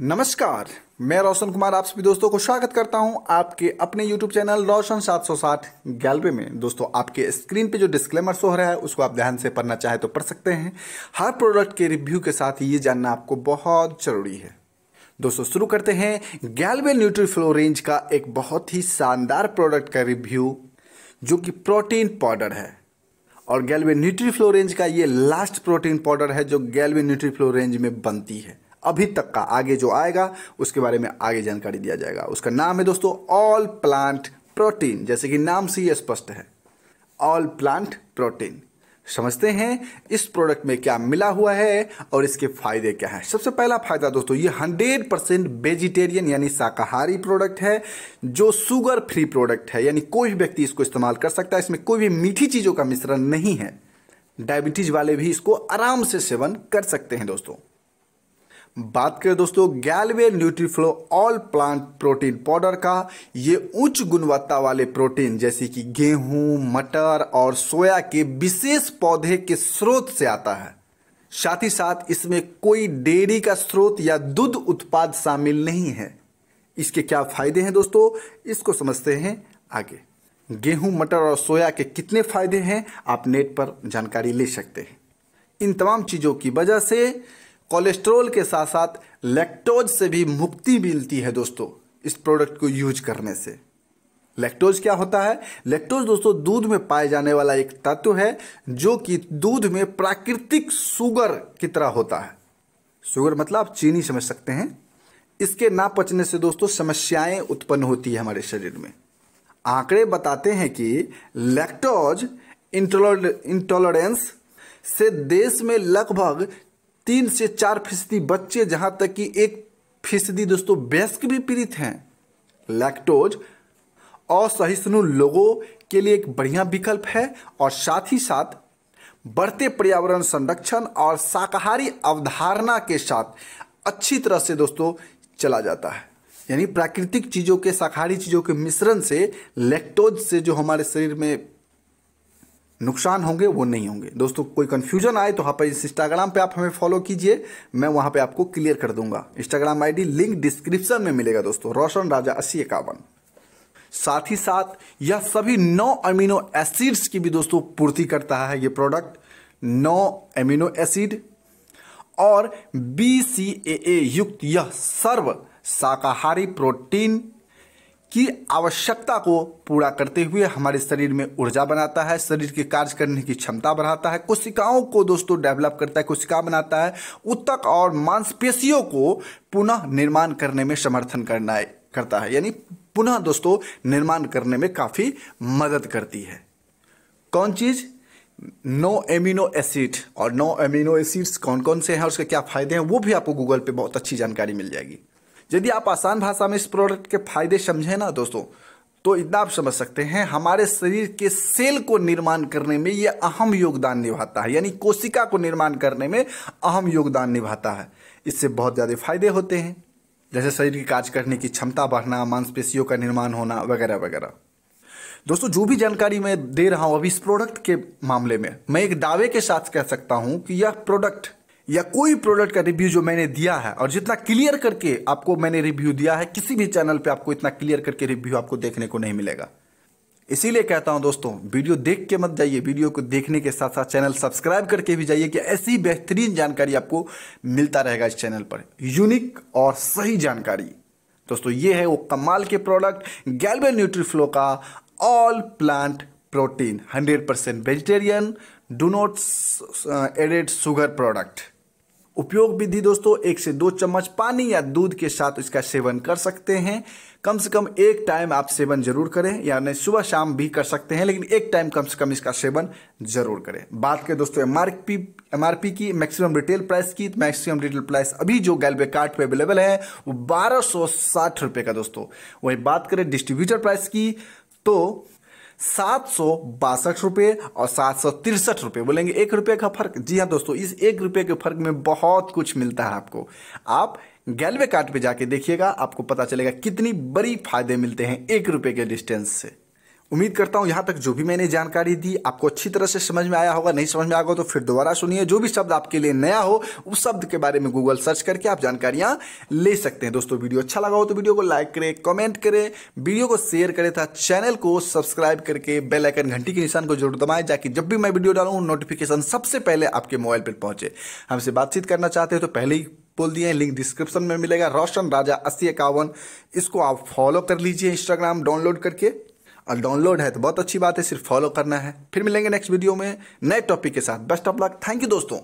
नमस्कार मैं रोशन कुमार आप सभी दोस्तों को स्वागत करता हूं आपके अपने YouTube चैनल रोशन 760 गैलरी में दोस्तों आपके स्क्रीन पे जो डिस्क्लेमर शो हो रहा है उसको आप ध्यान से पढ़ना चाहे तो पढ़ सकते हैं हर प्रोडक्ट के रिव्यू के साथ ये जानना आपको बहुत ज़रूरी है दोस्तों शुरू करते हैं गैलवे न्यूट्रीफ्लो रेंज का एक बहुत ही शानदार प्रोडक्ट का रिव्यू जो कि प्रोटीन पाउडर है और गैलवे न्यूट्रीफ्लो रेंज का ये लास्ट प्रोटीन पाउडर है जो गैलवे न्यूट्रीफ्लो रेंज में बनती है अभी तक का आगे जो आएगा उसके बारे में आगे जानकारी दिया जाएगा उसका नाम है दोस्तों ऑल प्लांट प्रोटीन जैसे कि नाम से ही स्पष्ट है ऑल प्लांट प्रोटीन समझते हैं इस प्रोडक्ट में क्या मिला हुआ है और इसके फायदे क्या हैं सबसे पहला फायदा दोस्तों ये 100 परसेंट वेजिटेरियन यानी शाकाहारी प्रोडक्ट है जो शुगर फ्री प्रोडक्ट है यानी कोई भी व्यक्ति इसको इस्तेमाल कर सकता है इसमें कोई भी मीठी चीज़ों का मिश्रण नहीं है डायबिटीज वाले भी इसको आराम से सेवन कर सकते हैं दोस्तों बात करें दोस्तों Galway Nutriflow all plant protein powder का ये उच्च गुणवत्ता वाले प्रोटीन जैसे कि गेहूं मटर और सोया के विशेष पौधे के स्रोत से आता है साथ ही साथ इसमें कोई डेयरी का स्रोत या दूध उत्पाद शामिल नहीं है इसके क्या फायदे हैं दोस्तों इसको समझते हैं आगे गेहूं मटर और सोया के कितने फायदे हैं आप नेट पर जानकारी ले सकते हैं इन तमाम चीज़ों की वजह से कोलेस्ट्रोल के साथ साथ लैक्टोज से भी मुक्ति मिलती है दोस्तों इस प्रोडक्ट को यूज करने से लैक्टोज क्या होता है लैक्टोज दोस्तों दूध में पाए जाने वाला एक तत्व है जो कि दूध में प्राकृतिक सुगर की तरह होता है सुगर मतलब आप चीनी समझ सकते हैं इसके ना पचने से दोस्तों समस्याएं उत्पन्न होती है हमारे शरीर में आंकड़े बताते हैं कि लैक्टोज इंटोलरेंस से देश में लगभग तीन से चार फीसदी बच्चे जहाँ तक कि एक फीसदी दोस्तों वयस्क भी पीड़ित हैं लैक्टोज असहिष्णु लोगों के लिए एक बढ़िया विकल्प है और साथ ही साथ बढ़ते पर्यावरण संरक्षण और शाकाहारी अवधारणा के साथ अच्छी तरह से दोस्तों चला जाता है यानी प्राकृतिक चीज़ों के शाकाहारी चीज़ों के मिश्रण से लैक्टोज से जो हमारे शरीर में नुकसान होंगे वो नहीं होंगे दोस्तों कोई कन्फ्यूजन आए तो आप पर इस इंस्टाग्राम पे आप हमें फॉलो कीजिए मैं वहाँ पे आपको क्लियर कर दूंगा इंस्टाग्राम आईडी लिंक डिस्क्रिप्शन में मिलेगा दोस्तों रोशन राजा अस्सी इक्यावन साथ ही साथ यह सभी नौ अमीनो एसिड्स की भी दोस्तों पूर्ति करता है ये प्रोडक्ट नौ अमीनो एसिड और बी सी ए युक्त यह सर्व शाकाहारी प्रोटीन की आवश्यकता को पूरा करते हुए हमारे शरीर में ऊर्जा बनाता है शरीर के कार्य करने की क्षमता बढ़ाता है कोशिकाओं को दोस्तों डेवलप करता है कोशिका बनाता है उत्तक और मांसपेशियों को पुनः निर्माण करने में समर्थन करना है करता है यानी पुनः दोस्तों निर्माण करने में काफ़ी मदद करती है कौन चीज़ नो एमिनो एसिड और नो एमिनो एसिड्स कौन कौन से हैं उसके क्या फ़ायदे हैं वो भी आपको गूगल पे बहुत अच्छी जानकारी मिल जाएगी यदि आप आसान भाषा में इस प्रोडक्ट के फायदे समझें ना दोस्तों तो इतना आप समझ सकते हैं हमारे शरीर के सेल को निर्माण करने में यह अहम योगदान निभाता है यानी कोशिका को निर्माण करने में अहम योगदान निभाता है इससे बहुत ज़्यादा फायदे होते हैं जैसे शरीर की कार्य करने की क्षमता बढ़ना मांसपेशियों का निर्माण होना वगैरह वगैरह दोस्तों जो भी जानकारी मैं दे रहा हूँ अभी इस प्रोडक्ट के मामले में मैं एक दावे के साथ कह सकता हूँ कि यह प्रोडक्ट या कोई प्रोडक्ट का रिव्यू जो मैंने दिया है और जितना क्लियर करके आपको मैंने रिव्यू दिया है किसी भी चैनल पे आपको इतना क्लियर करके रिव्यू आपको देखने को नहीं मिलेगा इसीलिए कहता हूं दोस्तों वीडियो देख के मत जाइए वीडियो को देखने के साथ साथ चैनल सब्सक्राइब करके भी जाइए कि ऐसी बेहतरीन जानकारी आपको मिलता रहेगा इस चैनल पर यूनिक और सही जानकारी दोस्तों ये है वो कमाल के प्रोडक्ट गैलबे न्यूट्रीफ्लो का all plant protein 100% vegetarian do not added sugar product उपयोग विधि दोस्तों एक से दो चम्मच पानी या दूध के साथ इसका सेवन कर सकते हैं कम से कम एक टाइम आप सेवन जरूर करें यानी सुबह शाम भी कर सकते हैं लेकिन एक टाइम कम से कम इसका सेवन जरूर करें बात करें दोस्तों एमआरपी एमआरपी की मैक्सिमम रिटेल प्राइस की तो मैक्सिमम रिटेल प्राइस अभी जो गैलवे कार्ट पे अवेलेबल है वो बारह सौ साठ का दोस्तों वही बात करें डिस्ट्रीब्यूटर प्राइस की तो सात सौ बासठ रुपये और सात सौ तिरसठ रुपये बोलेंगे एक रुपये का फ़र्क जी हाँ दोस्तों इस एक रुपये के फ़र्क में बहुत कुछ मिलता है आपको आप गैलवे कार्ड पे जाके देखिएगा आपको पता चलेगा कितनी बड़ी फ़ायदे मिलते हैं एक रुपये के डिस्टेंस से उम्मीद करता हूं यहां तक जो भी मैंने जानकारी दी आपको अच्छी तरह से समझ में आया होगा नहीं समझ में आएगा तो फिर दोबारा सुनिए जो भी शब्द आपके लिए नया हो उस शब्द के बारे में गूगल सर्च करके आप जानकारियां ले सकते हैं दोस्तों वीडियो अच्छा लगा हो तो वीडियो को लाइक करें कमेंट करें वीडियो को शेयर करें तथा चैनल को सब्सक्राइब करके बेलाइकन घंटी के निशान को जरूर दबाएं ताकि जब भी मैं वीडियो डालू नोटिफिकेशन सबसे पहले आपके मोबाइल पर पहुंचे हमसे बातचीत करना चाहते हैं तो पहले ही बोल दिए लिंक डिस्क्रिप्शन में मिलेगा रोशन राजा अस्सी इसको आप फॉलो कर लीजिए इंस्टाग्राम डाउनलोड करके और डाउनलोड है तो बहुत अच्छी बात है सिर्फ फॉलो करना है फिर मिलेंगे नेक्स्ट वीडियो में नए टॉपिक के साथ best of luck thank you दोस्तों